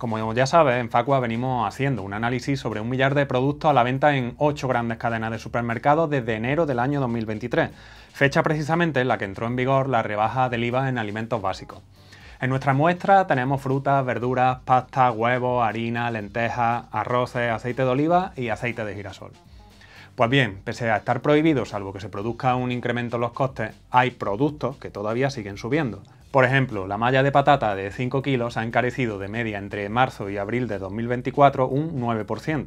Como ya sabes, en Facua venimos haciendo un análisis sobre un millar de productos a la venta en ocho grandes cadenas de supermercados desde enero del año 2023, fecha precisamente en la que entró en vigor la rebaja del IVA en alimentos básicos. En nuestra muestra tenemos frutas, verduras, pasta, huevos, harina, lentejas, arroces, aceite de oliva y aceite de girasol. Pues bien, pese a estar prohibido, salvo que se produzca un incremento en los costes, hay productos que todavía siguen subiendo. Por ejemplo, la malla de patata de 5 kilos ha encarecido de media entre marzo y abril de 2024 un 9%.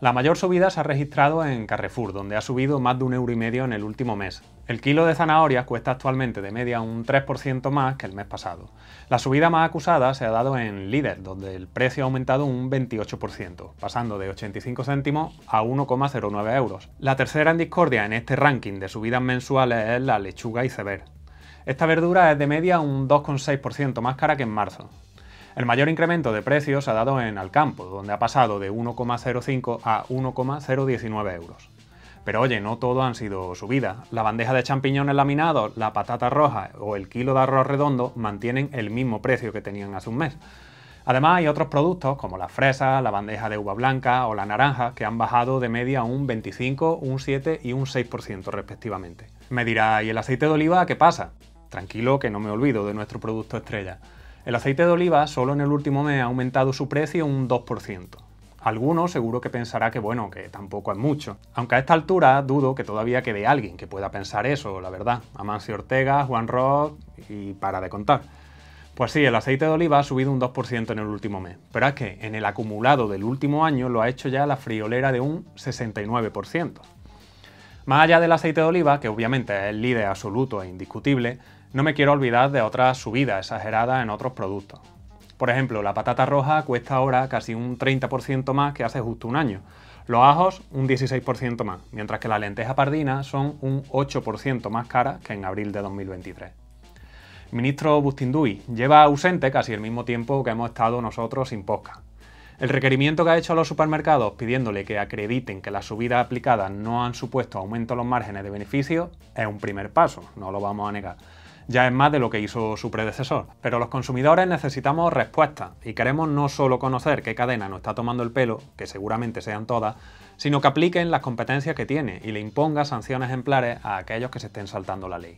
La mayor subida se ha registrado en Carrefour, donde ha subido más de un euro y medio en el último mes. El kilo de zanahorias cuesta actualmente de media un 3% más que el mes pasado. La subida más acusada se ha dado en Lidl, donde el precio ha aumentado un 28%, pasando de 85 céntimos a 1,09 euros. La tercera en discordia en este ranking de subidas mensuales es la lechuga iceberg. Esta verdura es de media un 2,6% más cara que en marzo. El mayor incremento de precios se ha dado en Alcampo, donde ha pasado de 1,05 a 1,019 euros. Pero oye, no todo han sido subidas. La bandeja de champiñones laminados, la patata roja o el kilo de arroz redondo mantienen el mismo precio que tenían hace un mes. Además hay otros productos como la fresa, la bandeja de uva blanca o la naranja que han bajado de media un 25, un 7 y un 6% respectivamente. Me dirá, ¿y el aceite de oliva qué pasa? tranquilo que no me olvido de nuestro producto estrella. El aceite de oliva solo en el último mes ha aumentado su precio un 2%. Alguno seguro que pensará que bueno, que tampoco es mucho. Aunque a esta altura dudo que todavía quede alguien que pueda pensar eso, la verdad. Amancio Ortega, Juan Ross y para de contar. Pues sí, el aceite de oliva ha subido un 2% en el último mes, pero es que en el acumulado del último año lo ha hecho ya la friolera de un 69%. Más allá del aceite de oliva, que obviamente es el líder absoluto e indiscutible, no me quiero olvidar de otras subidas exageradas en otros productos. Por ejemplo, la patata roja cuesta ahora casi un 30% más que hace justo un año, los ajos un 16% más, mientras que la lenteja pardina son un 8% más cara que en abril de 2023. Ministro Bustinduy lleva ausente casi el mismo tiempo que hemos estado nosotros sin posca. El requerimiento que ha hecho a los supermercados pidiéndole que acrediten que las subidas aplicadas no han supuesto aumento en los márgenes de beneficio es un primer paso, no lo vamos a negar ya es más de lo que hizo su predecesor. Pero los consumidores necesitamos respuestas y queremos no solo conocer qué cadena nos está tomando el pelo, que seguramente sean todas, sino que apliquen las competencias que tiene y le imponga sanciones ejemplares a aquellos que se estén saltando la ley.